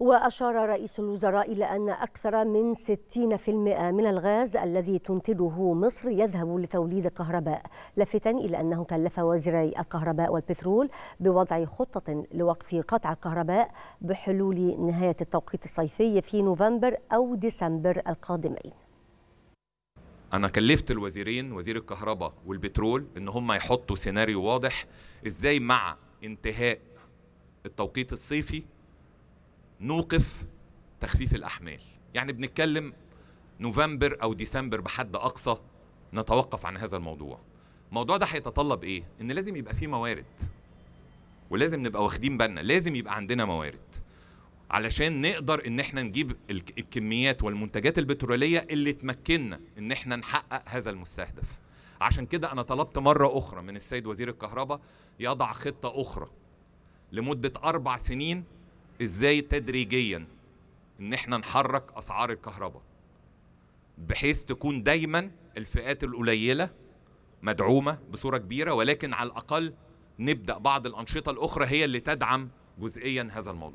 وأشار رئيس الوزراء إلى أن أكثر من 60% من الغاز الذي تنتجه مصر يذهب لتوليد الكهرباء لافتا إلى أنه كلف وزيري الكهرباء والبترول بوضع خطة لوقف قطع الكهرباء بحلول نهاية التوقيت الصيفي في نوفمبر أو ديسمبر القادمين انا كلفت الوزيرين وزير الكهرباء والبترول ان هم يحطوا سيناريو واضح ازاي مع انتهاء التوقيت الصيفي نوقف تخفيف الأحمال يعني بنتكلم نوفمبر أو ديسمبر بحد أقصى نتوقف عن هذا الموضوع الموضوع ده هيتطلب إيه؟ إن لازم يبقى فيه موارد ولازم نبقى واخدين بالنا لازم يبقى عندنا موارد علشان نقدر ان احنا نجيب الكميات والمنتجات البتروليه اللي تمكننا ان احنا نحقق هذا المستهدف عشان كده انا طلبت مره اخرى من السيد وزير الكهرباء يضع خطه اخرى لمده اربع سنين ازاي تدريجيا ان احنا نحرك اسعار الكهرباء بحيث تكون دايما الفئات القليله مدعومه بصوره كبيره ولكن على الاقل نبدا بعض الانشطه الاخرى هي اللي تدعم جزئيا هذا الموضوع